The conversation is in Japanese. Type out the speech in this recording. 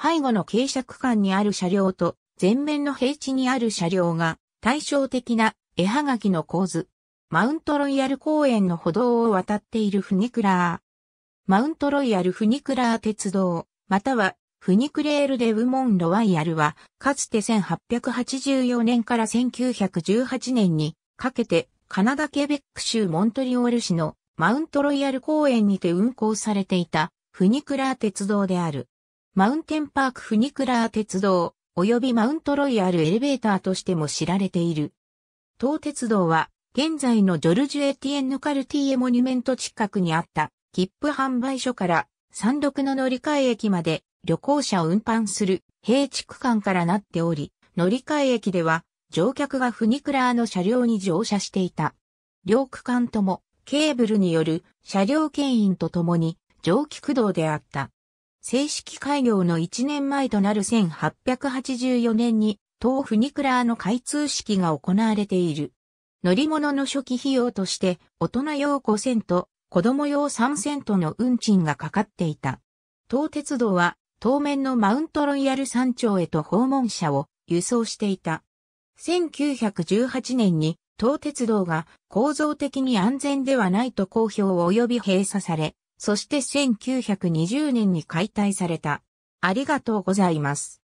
背後の傾斜区間にある車両と前面の平地にある車両が対照的な絵はがきの構図。マウントロイヤル公園の歩道を渡っているフニクラー。マウントロイヤルフニクラー鉄道、またはフニクレール・デ・ウモン・ロワイヤルは、かつて1884年から1918年にかけて、カナダ・ケベック州モントリオール市のマウントロイヤル公園にて運行されていたフニクラー鉄道である。マウンテンパークフニクラー鉄道、及びマウントロイヤルエレベーターとしても知られている。当鉄道は、現在のジョルジュ・エティエンヌ・カルティエモニュメント近くにあった切符販売所から山6の乗り換え駅まで旅行者を運搬する平地区間からなっており、乗り換え駅では乗客がフニクラーの車両に乗車していた。両区間ともケーブルによる車両牽引とともに蒸気駆動であった。正式開業の1年前となる1884年に、東フニクラーの開通式が行われている。乗り物の初期費用として、大人用5セント、子供用3セントの運賃がかかっていた。東鉄道は、当面のマウントロイヤル山頂へと訪問者を輸送していた。1918年に東鉄道が構造的に安全ではないと公表及び閉鎖され、そして1920年に解体された。ありがとうございます。